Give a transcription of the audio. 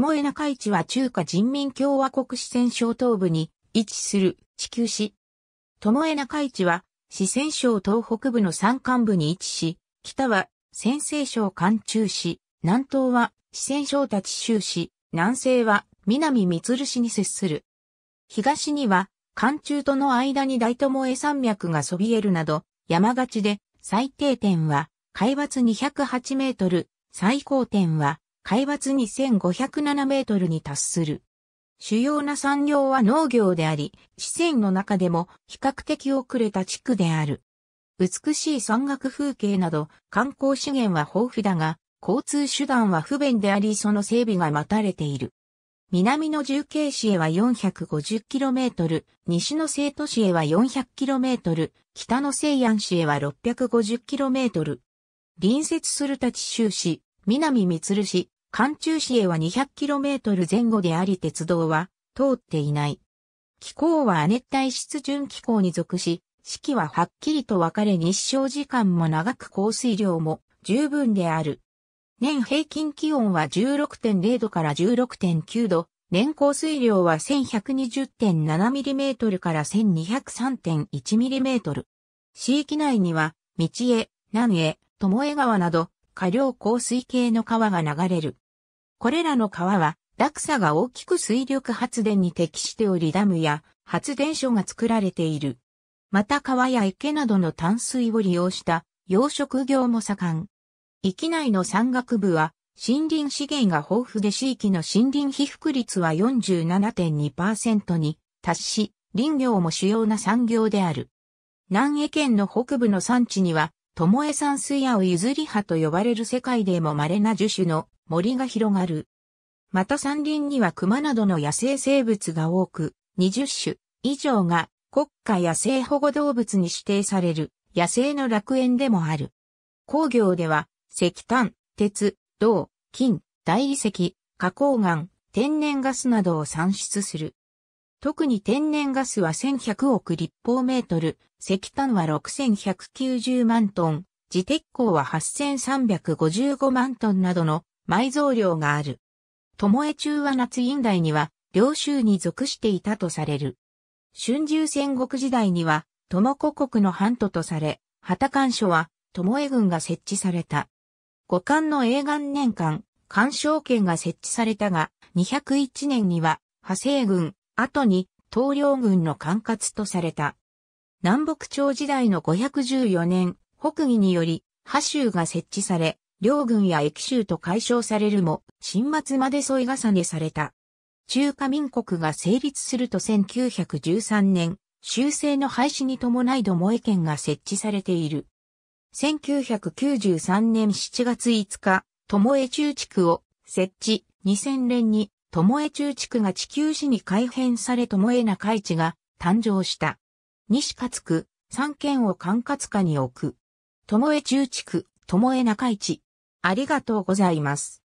友江中市は中華人民共和国四川省東部に位置する地球市。友江中市は四川省東北部の山間部に位置し、北は先西省関中市、南東は四川省立州市、南西は南三鶴市に接する。東には関中との間に大友江山脈がそびえるなど、山勝ちで最低点は海抜208メートル、最高点は海抜2507メートルに達する。主要な産業は農業であり、四川の中でも比較的遅れた地区である。美しい山岳風景など観光資源は豊富だが、交通手段は不便でありその整備が待たれている。南の重慶市へは 450km、西の成都市へは 400km、北の西安市へは 650km。隣接する立州市、南三鶴市、関中市へは 200km 前後であり鉄道は通っていない。気候は亜熱帯湿潤気候に属し、四季ははっきりと分かれ日照時間も長く降水量も十分である。年平均気温は16.0度から16.9度、年降水量は 1120.7mm から 1203.1mm。市域内には、道江、南江、友江川など、下流降水系の川が流れる。これらの川は、落差が大きく水力発電に適しておりダムや発電所が作られている。また川や池などの淡水を利用した養殖業も盛ん。域内の山岳部は森林資源が豊富で地域の森林被覆率は47.2%に達し、林業も主要な産業である。南江県の北部の山地には巴山水やを譲り葉と呼ばれる世界でも稀な樹種の森が広がる。また山林には熊などの野生生物が多く、20種以上が国家野生保護動物に指定される野生の楽園でもある。工業では石炭、鉄、銅、金、大理石、花崗岩、天然ガスなどを産出する。特に天然ガスは1100億立方メートル、石炭は6190万トン、自鉄鋼は8355万トンなどの埋蔵量がある。巴中は夏院代には、領州に属していたとされる。春秋戦国時代には、智子国の半島とされ、旗官所は、巴軍が設置された。五冠の永願年間、干渉権が設置されたが、201年には、派生軍、後に東領軍の管轄とされた。南北朝時代の514年、北魏により、波州が設置され、両軍や駅州と解消されるも、新末まで添い重ねされた。中華民国が成立すると1913年、修正の廃止に伴い土萌県が設置されている。1993年7月5日、土萌中地区を設置、2000年に巴中地区が地球史に改変され巴中市が誕生した。西勝区、三県を管轄下に置く。巴中地区、巴中市。ありがとうございます。